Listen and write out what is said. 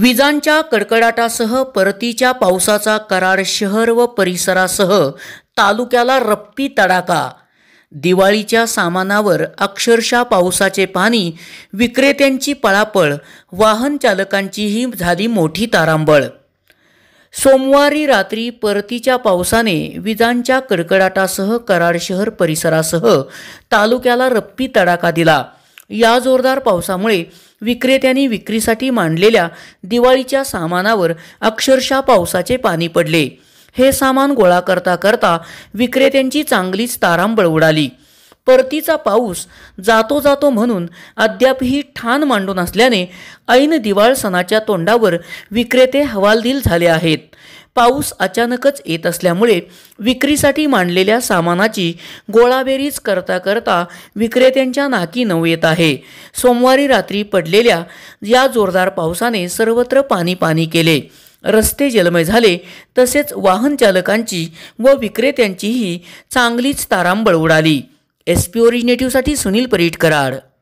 विजांच्या कडकडाटासह परतीच्या पावसाचा कराड शहर व परिसरासह तालुक्याला रप्पी तडाका दिवाळीच्या सामानावर अक्षरशः पावसाचे पाणी विक्रेत्यांची पळापळ वाहन चालकांचीही झाली मोठी तारांबळ सोमवारी रात्री परतीच्या पावसाने विजांच्या कडकडाटासह कराड शहर परिसरासह तालुक्याला रप्पी तडाका दिला या जोरदार पावसामुळे विक्रेत्यांनी विक्रीसाठी मांडलेल्या दिवाळीच्या सामानावर अक्षरशः पावसाचे पाणी पडले हे सामान गोळा करता करता विक्रेत्यांची चांगलीच तारांबळ उडाली परतीचा पाऊस जातो जातो म्हणून अद्यापही ठाण मांडून असल्याने ऐन दिवाळ सणाच्या तोंडावर विक्रेते हवालदिल झाले आहेत पाऊस अचानकच येत असल्यामुळे विक्रीसाठी मांडलेल्या सामानाची गोळाबेरीज करता करता विक्रेत्यांच्या नाकी नऊ येत आहे सोमवारी रात्री पडलेल्या या जोरदार पावसाने सर्वत्र पाणी पाणी केले रस्ते जलमय झाले तसेच वाहन चालकांची व विक्रेत्यांचीही चांगलीच तारांबळ उडाली एस पी ओरिजिनेटिव्हसाठी सुनील कराड